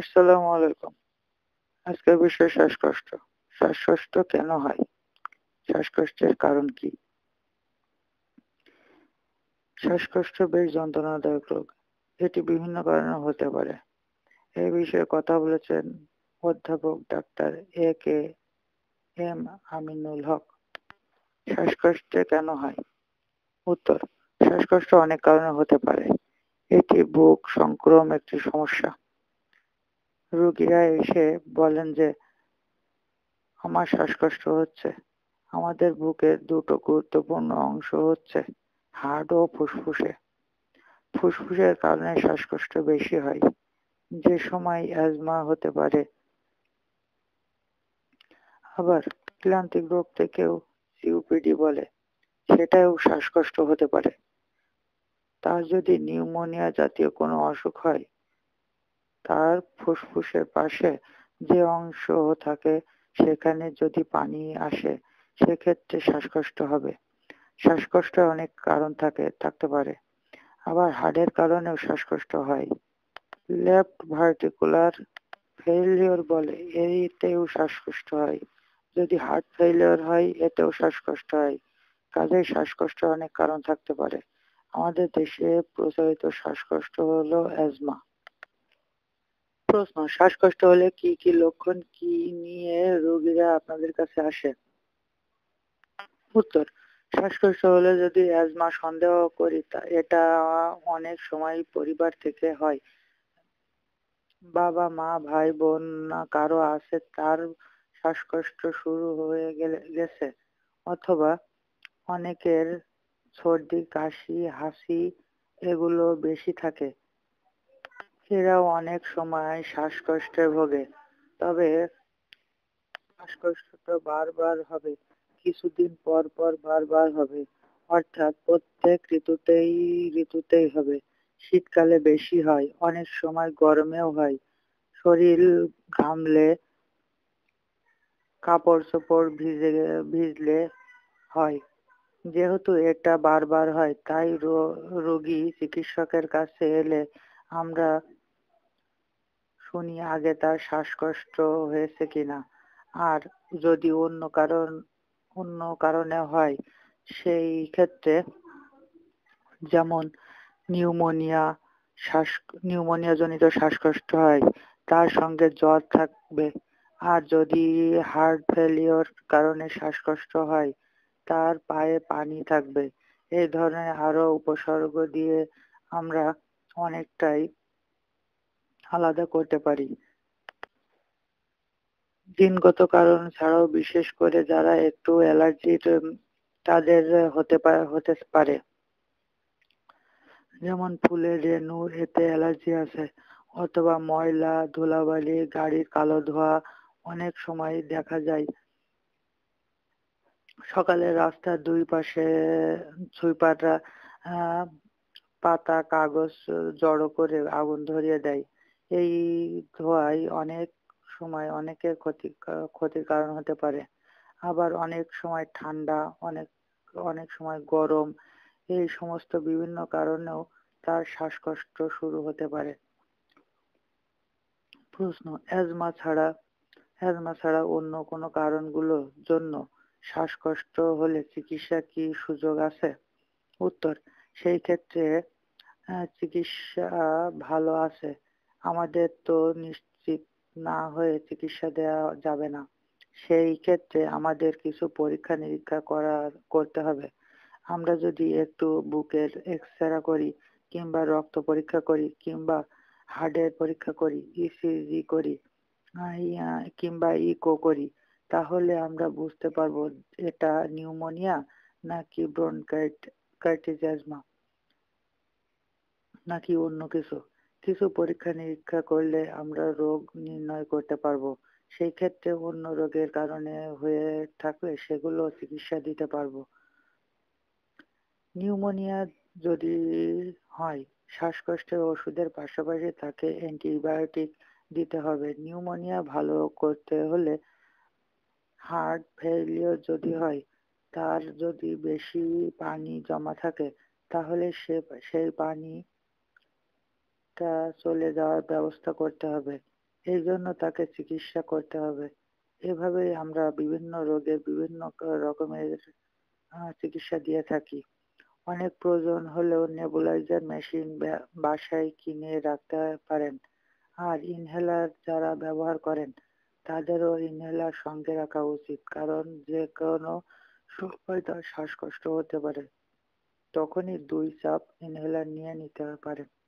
আসসালামু আলাইকুম আজকের বিষয় শ্বাসকষ্ট শ্বাসকষ্ট কেন হয় শ্বাসকষ্টের কারণ কি শ্বাসকষ্ট বেশ যন্ত্রণাদায়ক রোগ এটি বিভিন্ন কারণে হতে পারে বিষয়ে কথা বলেছেন অধ্যাপক ডাক্তার A K M Aminul Haque শ্বাসকষ্টে কেন হয় উত্তর শ্বাসকষ্ট অনেক কারণে হতে পারে এটি বুক সংক্রম একটি সমস্যা রোগীরা এসে বলেন যে আমার শ্বাসকষ্ট হচ্ছে আমাদের বুকের দুটো গুরুত্বপূর্ণ অংশ হচ্ছে হাড় ও ফুসফুসে ফুসফুসের কারণে শ্বাসকষ্ট বেশি হয় যে সময় অ্যাজমা হতে পারে আবার ক্লান্তিক রোগ থেকেও সিউপিডি বলে সেটাও শ্বাসকষ্ট হতে পারে তার যদি নিউমোনিয়া জাতীয় কোনো অসুখ হয় তার ফুসফুসের পাশে যে অংশ থাকে সেখানে যদি পানি আসে সেক্ষেত্রে শ্বাসকষ্ট হবে শ্বাসকষ্টের অনেক কারণ থাকে থাকতে পারে আবার হাড়ের কারণেও শ্বাসকষ্ট হয় লেফট ভার্টিকুলার ফেলিওর বলে এতেও শ্বাসকষ্ট হয় যদি হার্ট ফেলিওর হয় এতেও শ্বাসকষ্ট হয় কাজে শ্বাসকষ্টের অনেক কারণ থাকতে পারে আমাদের দেশে প্রচলিত শ্বাসকষ্ট হলো অ্যাজমা প্রশ্ন শ্বাসকষ্ট হলে কি কি লক্ষণ কি নিয়ে রোগীরা আপনাদের কাছে আসে উত্তর শ্বাসকষ্ট হলে যদি অ্যাজমা সন্দেহ করি এটা অনেক সময় পরিবার থেকে হয় বাবা মা ভাই বোন না কারো আছে তার শ্বাসকষ্ট শুরু হয়ে গেছে অথবা অনেকের সর্দি কাশি হাসি এগুলো বেশি থাকে চাষিরাও অনেক সময় শ্বাসকষ্টে ভোগে তবে শ্বাসকষ্ট শ্বাসকষ্টটা বারবার হবে কিছুদিন পর পর বারবার হবে অর্থাৎ প্রত্যেক ঋতুতেই ঋতুতেই হবে শীতকালে বেশি হয় অনেক সময় গরমেও হয় শরীর ঘামলে কাপড় চোপড় ভিজে ভিজলে হয় যেহেতু এটা বারবার হয় তাই রোগী চিকিৎসকের কাছে এলে আমরা শুনি আগে তার শ্বাসকষ্ট হয়েছে কিনা আর যদি অন্য কারণ অন্য কারণে হয় সেই ক্ষেত্রে যেমন নিউমোনিয়া শ্বাস নিউমোনিয়া জনিত শ্বাসকষ্ট হয় তার সঙ্গে জ্বর থাকবে আর যদি হার্ট ফেলিওর কারণে শ্বাসকষ্ট হয় তার পায়ে পানি থাকবে এই ধরনের আরো উপসর্গ দিয়ে আমরা অনেকটাই আলাদা করতে পারি জিনগত কারণ ছাড়াও বিশেষ করে যারা একটু অ্যালার্জি তাদের হতে হতে পারে যেমন ফুলের রেণু এতে অ্যালার্জি আছে অথবা ময়লা ধুলাবালি গাড়ির কালো ধোয়া অনেক সময় দেখা যায় সকালে রাস্তার দুই পাশে ছুঁইপাটা পাতা কাগজ জড়ো করে আগুন ধরিয়ে দেয় এই ধোঁয়ায় অনেক সময় অনেকের ক্ষতি ক্ষতির কারণ হতে পারে আবার অনেক সময় ঠান্ডা অনেক অনেক সময় গরম এই সমস্ত বিভিন্ন কারণেও তার শ্বাসকষ্ট শুরু হতে পারে প্রশ্ন অ্যাজমা ছাড়া অ্যাজমা ছাড়া অন্য কোনো কারণগুলোর জন্য শ্বাসকষ্ট হলে চিকিৎসা কি সুযোগ আছে উত্তর সেই ক্ষেত্রে চিকিৎসা ভালো আছে আমাদের তো নিশ্চিত না হয়ে চিকিৎসা দেওয়া যাবে না সেই ক্ষেত্রে আমাদের কিছু পরীক্ষা নিরীক্ষা করার করতে হবে আমরা যদি একটু বুকের এক্সরা করি কিংবা রক্ত পরীক্ষা করি কিংবা হার্টের পরীক্ষা করি ইসিজি e করি কিংবা ইকো e করি তাহলে আমরা বুঝতে পারবো এটা নিউমোনিয়া নাকি ব্রনকাইট কার্টিজাজমা নাকি অন্য কিছু কিছু পরীক্ষা নিরীক্ষা করলে আমরা রোগ নির্ণয় করতে পারব সেই ক্ষেত্রে অন্য রোগের কারণে হয়ে থাকলে সেগুলো চিকিৎসা দিতে পারব নিউমোনিয়া যদি হয় শ্বাসকষ্টের ওষুধের পাশাপাশি তাকে অ্যান্টিবায়োটিক দিতে হবে নিউমোনিয়া ভালো করতে হলে হার্ট ফেলিওর যদি হয় তার যদি বেশি পানি জমা থাকে তাহলে সে সেই পানি একটা চলে যাওয়ার ব্যবস্থা করতে হবে এই জন্য তাকে চিকিৎসা করতে হবে এভাবেই আমরা বিভিন্ন রোগে বিভিন্ন রকমের চিকিৎসা দিয়ে থাকি অনেক প্রয়োজন হলেও নেবুলাইজার মেশিন বাসায় কিনে রাখতে পারেন আর ইনহেলার যারা ব্যবহার করেন তাদেরও ইনহেলার সঙ্গে রাখা উচিত কারণ যে কোনো তার শ্বাসকষ্ট হতে পারে তখনই দুই চাপ ইনহেলার নিয়ে নিতে পারেন